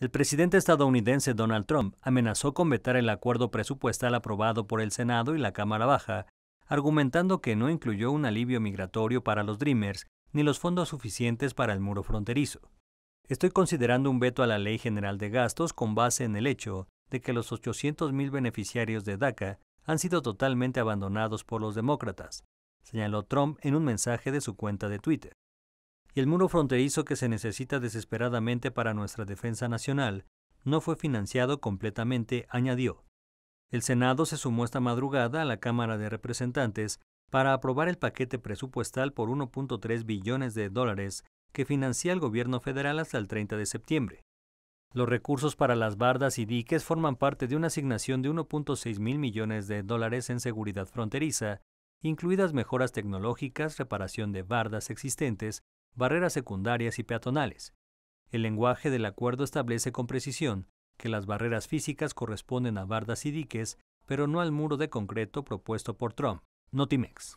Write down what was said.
El presidente estadounidense Donald Trump amenazó con vetar el acuerdo presupuestal aprobado por el Senado y la Cámara Baja, argumentando que no incluyó un alivio migratorio para los Dreamers ni los fondos suficientes para el muro fronterizo. Estoy considerando un veto a la Ley General de Gastos con base en el hecho de que los 800.000 beneficiarios de DACA han sido totalmente abandonados por los demócratas, señaló Trump en un mensaje de su cuenta de Twitter y el muro fronterizo que se necesita desesperadamente para nuestra defensa nacional no fue financiado completamente, añadió. El Senado se sumó esta madrugada a la Cámara de Representantes para aprobar el paquete presupuestal por 1.3 billones de dólares que financia el gobierno federal hasta el 30 de septiembre. Los recursos para las bardas y diques forman parte de una asignación de 1.6 mil millones de dólares en seguridad fronteriza, incluidas mejoras tecnológicas, reparación de bardas existentes barreras secundarias y peatonales. El lenguaje del acuerdo establece con precisión que las barreras físicas corresponden a bardas y diques, pero no al muro de concreto propuesto por Trump, Notimex.